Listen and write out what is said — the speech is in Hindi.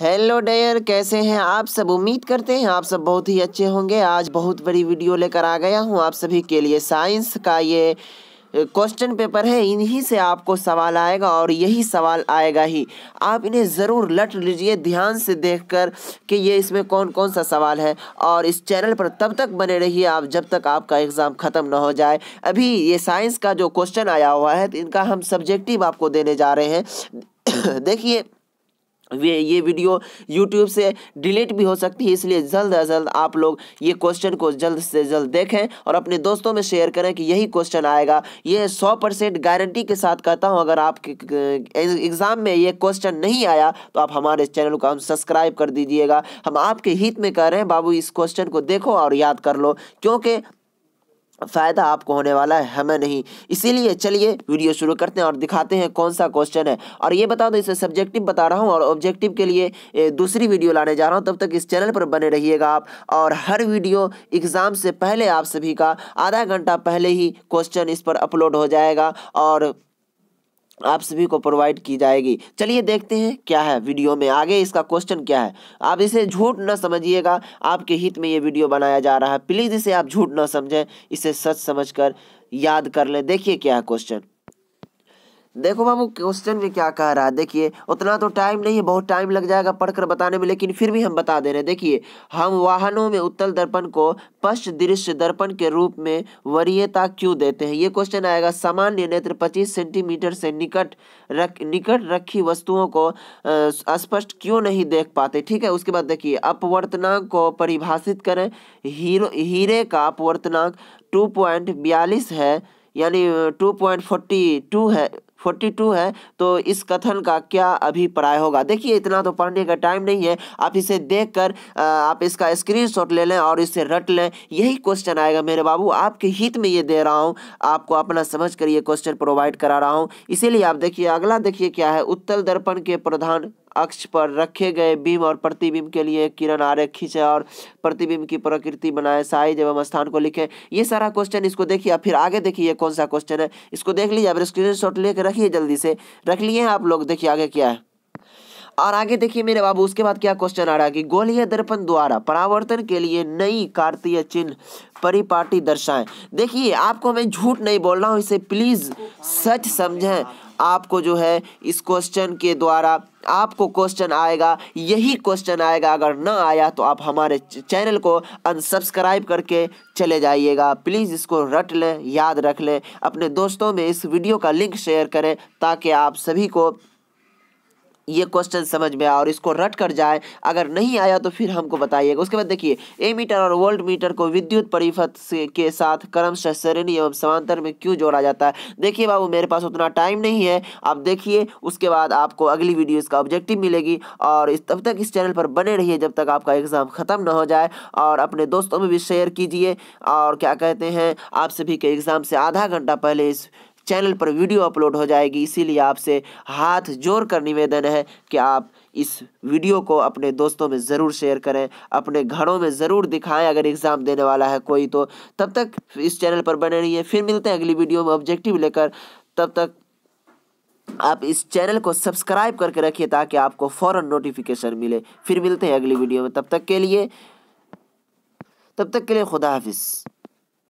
हेलो डेयर कैसे हैं आप सब उम्मीद करते हैं आप सब बहुत ही अच्छे होंगे आज बहुत बड़ी वीडियो लेकर आ गया हूं आप सभी के लिए साइंस का ये क्वेश्चन पेपर है इन्हीं से आपको सवाल आएगा और यही सवाल आएगा ही आप इन्हें ज़रूर लट लीजिए ध्यान से देखकर कि ये इसमें कौन कौन सा सवाल है और इस चैनल पर तब तक बने रहिए आप जब तक आपका एग्ज़ाम ख़त्म ना हो जाए अभी ये साइंस का जो क्वेश्चन आया हुआ है तो इनका हम सब्जेक्टिव आपको देने जा रहे हैं देखिए वे ये वीडियो यूट्यूब से डिलीट भी हो सकती है इसलिए जल्द अज जल्द आप लोग ये क्वेश्चन को जल्द से जल्द देखें और अपने दोस्तों में शेयर करें कि यही क्वेश्चन आएगा ये सौ परसेंट गारंटी के साथ कहता हूँ अगर आपके एग्ज़ाम में ये क्वेश्चन नहीं आया तो आप हमारे चैनल को हम सब्सक्राइब कर दीजिएगा हम आपके हित में कह रहे हैं बाबू इस क्वेश्चन को देखो और याद कर लो क्योंकि फ़ायदा आपको होने वाला है हमें नहीं इसीलिए चलिए वीडियो शुरू करते हैं और दिखाते हैं कौन सा क्वेश्चन है और ये बता दो इसे सब्जेक्टिव बता रहा हूँ और ऑब्जेक्टिव के लिए दूसरी वीडियो लाने जा रहा हूँ तब तक इस चैनल पर बने रहिएगा आप और हर वीडियो एग्ज़ाम से पहले आप सभी का आधा घंटा पहले ही क्वेश्चन इस पर अपलोड हो जाएगा और आप सभी को प्रोवाइड की जाएगी चलिए देखते हैं क्या है वीडियो में आगे इसका क्वेश्चन क्या है आप इसे झूठ ना समझिएगा आपके हित में ये वीडियो बनाया जा रहा है प्लीज़ इसे आप झूठ ना समझें इसे सच समझ कर याद कर लें देखिए क्या है क्वेश्चन देखो बाबू क्वेश्चन में क्या कह रहा है देखिए उतना तो टाइम नहीं है बहुत टाइम लग जाएगा पढ़कर बताने में लेकिन फिर भी हम बता दे रहे हैं देखिए हम वाहनों में उत्तल दर्पण को पश्च दृश्य दर्पण के रूप में वरीयता क्यों देते हैं ये क्वेश्चन आएगा सामान्य नेत्र 25 सेंटीमीटर से निकट रख निकट रखी वस्तुओं को स्पष्ट क्यों नहीं देख पाते ठीक है उसके बाद देखिए अपवर्तनांक को परिभाषित करें हीरो हीरे का अपवर्तनांक टू है यानी टू है फोर्टी टू है तो इस कथन का क्या अभिप्राय होगा देखिए इतना तो पढ़ने का टाइम नहीं है आप इसे देख कर आप इसका स्क्रीनशॉट ले लें और इसे रट लें यही क्वेश्चन आएगा मेरे बाबू आपके हित में ये दे रहा हूँ आपको अपना समझ कर ये क्वेश्चन प्रोवाइड करा रहा हूँ इसीलिए आप देखिए अगला देखिए क्या है उत्तर दर्पण के प्रधान अक्ष पर रखे गए बीम और प्रतिबिंब के लिए किरण आर्य खींचे और प्रतिबिंब की प्रकृति बनाए साइज एवं स्थान को लिखें ये सारा क्वेश्चन इसको देखिए फिर आगे देखिए कौन सा क्वेश्चन है इसको देख लीजिए आप स्क्रीन शॉट लेकर रखिए जल्दी से रख लिए हैं आप लोग देखिए आगे क्या है और आगे देखिए मेरे बाबू उसके बाद क्या क्वेश्चन आ रहा है कि गोलीय दर्पण द्वारा परावर्तन के लिए नई कार्तीय चिन्ह परिपाटी दर्शाएं देखिए आपको मैं झूठ नहीं बोल रहा हूँ इसे प्लीज़ सच समझें आपको जो है इस क्वेश्चन के द्वारा आपको क्वेश्चन आएगा यही क्वेश्चन आएगा अगर ना आया तो आप हमारे चैनल को अनसब्सक्राइब करके चले जाइएगा प्लीज़ इसको रट लें याद रख लें अपने दोस्तों में इस वीडियो का लिंक शेयर करें ताकि आप सभी को ये क्वेश्चन समझ में आया और इसको रट कर जाए अगर नहीं आया तो फिर हमको बताइएगा उसके बाद देखिए ए मीटर और वोल्ट मीटर को विद्युत परिपथ के साथ क्रम श्रेणी एवं समांतर में क्यों जोड़ा जाता है देखिए बाबू मेरे पास उतना टाइम नहीं है आप देखिए उसके बाद आपको अगली वीडियो इसका ऑब्जेक्टिव मिलेगी और इस तब तक इस चैनल पर बने रहिए जब तक आपका एग्ज़ाम ख़त्म ना हो जाए और अपने दोस्तों में भी शेयर कीजिए और क्या कहते हैं आप सभी के एग्ज़ाम से आधा घंटा पहले इस चैनल पर वीडियो अपलोड हो जाएगी इसीलिए आपसे हाथ जोड़ कर निवेदन है कि आप इस वीडियो को अपने दोस्तों में ज़रूर शेयर करें अपने घरों में ज़रूर दिखाएं अगर एग्ज़ाम देने वाला है कोई तो तब तक इस चैनल पर बने रहिए फिर मिलते हैं अगली वीडियो में ऑब्जेक्टिव लेकर तब तक आप इस चैनल को सब्सक्राइब करके रखिए ताकि आपको फ़ौरन नोटिफिकेशन मिले फिर मिलते हैं अगली वीडियो में तब तक के लिए तब तक के लिए खुदा हाफिज़